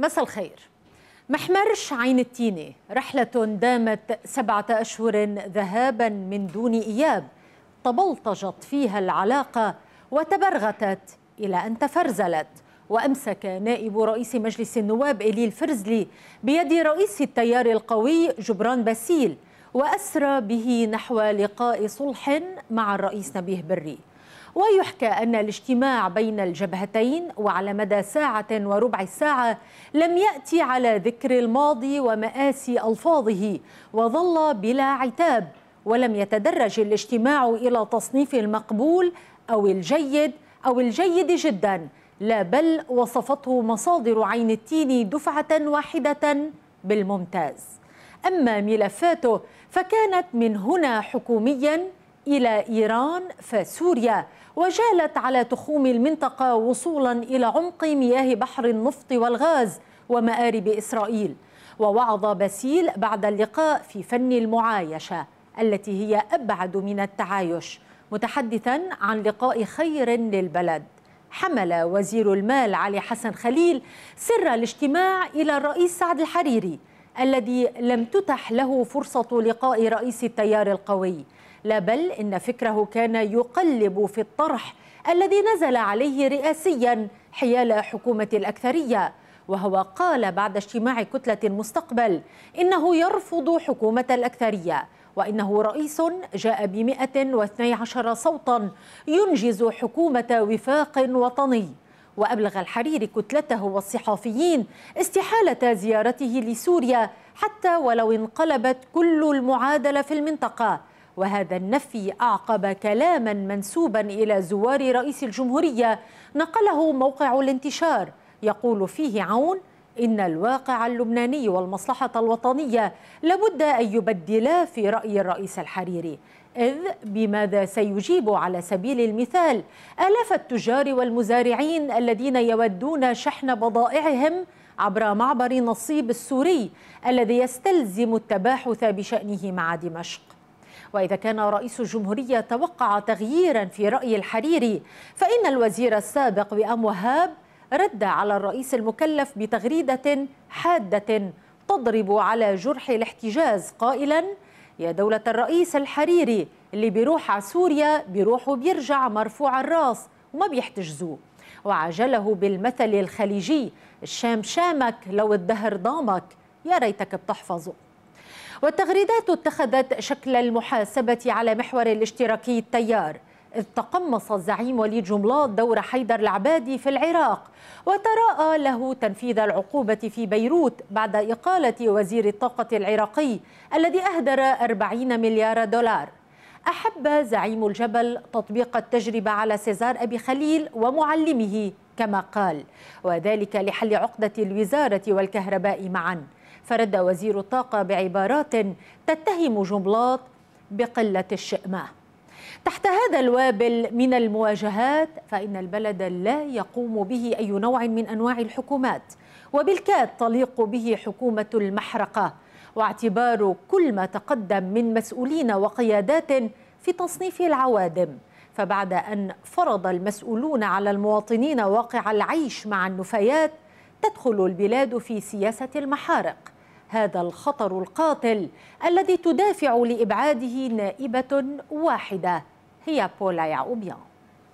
مساء الخير محمرش عين التينة رحلة دامت سبعة أشهر ذهابا من دون إياب تبلطجت فيها العلاقة وتبرغتت إلى أن تفرزلت وأمسك نائب رئيس مجلس النواب إليل فرزلي بيد رئيس التيار القوي جبران باسيل وأسرى به نحو لقاء صلح مع الرئيس نبيه بري ويحكى أن الاجتماع بين الجبهتين وعلى مدى ساعة وربع ساعة لم يأتي على ذكر الماضي ومآسي ألفاظه وظل بلا عتاب ولم يتدرج الاجتماع إلى تصنيف المقبول أو الجيد أو الجيد جدا لا بل وصفته مصادر عين التين دفعة واحدة بالممتاز أما ملفاته فكانت من هنا حكوميا إلى إيران فسوريا وجالت على تخوم المنطقة وصولا إلى عمق مياه بحر النفط والغاز ومآرب إسرائيل ووعظ باسيل بعد اللقاء في فن المعايشة التي هي أبعد من التعايش متحدثا عن لقاء خير للبلد حمل وزير المال علي حسن خليل سر الاجتماع إلى الرئيس سعد الحريري الذي لم تتح له فرصة لقاء رئيس التيار القوي لا بل إن فكره كان يقلب في الطرح الذي نزل عليه رئاسيا حيال حكومة الأكثرية وهو قال بعد اجتماع كتلة المستقبل إنه يرفض حكومة الأكثرية وإنه رئيس جاء ب112 صوتا ينجز حكومة وفاق وطني وأبلغ الحريري كتلته والصحافيين استحالة زيارته لسوريا حتى ولو انقلبت كل المعادلة في المنطقة وهذا النفي أعقب كلاما منسوبا إلى زوار رئيس الجمهورية نقله موقع الانتشار يقول فيه عون إن الواقع اللبناني والمصلحة الوطنية لابد أن يبدلا في رأي الرئيس الحريري إذ بماذا سيجيب على سبيل المثال آلاف التجار والمزارعين الذين يودون شحن بضائعهم عبر معبر نصيب السوري الذي يستلزم التباحث بشأنه مع دمشق وإذا كان رئيس الجمهورية توقع تغييرا في رأي الحريري فإن الوزير السابق بأم وهاب رد على الرئيس المكلف بتغريدة حادة تضرب على جرح الاحتجاز قائلا يا دولة الرئيس الحريري اللي بيروح على سوريا بيروح وبيرجع مرفوع الراس وما بيحتجزوه وعجله بالمثل الخليجي الشام شامك لو الدهر ضامك يا ريتك بتحفظه والتغريدات اتخذت شكل المحاسبة على محور الاشتراكي التيار إذ تقمص الزعيم وليد جملاط دور حيدر العبادي في العراق وتراءى له تنفيذ العقوبة في بيروت بعد إقالة وزير الطاقة العراقي الذي أهدر 40 مليار دولار أحب زعيم الجبل تطبيق التجربة على سيزار أبي خليل ومعلمه كما قال وذلك لحل عقدة الوزارة والكهرباء معاً فرد وزير الطاقة بعبارات تتهم جملات بقلة الشئمة تحت هذا الوابل من المواجهات فإن البلد لا يقوم به أي نوع من أنواع الحكومات وبالكاد تليق به حكومة المحرقة واعتبار كل ما تقدم من مسؤولين وقيادات في تصنيف العوادم فبعد أن فرض المسؤولون على المواطنين واقع العيش مع النفايات تدخل البلاد في سياسة المحارق هذا الخطر القاتل الذي تدافع لابعاده نائبه واحده هي بولا يعقوبيان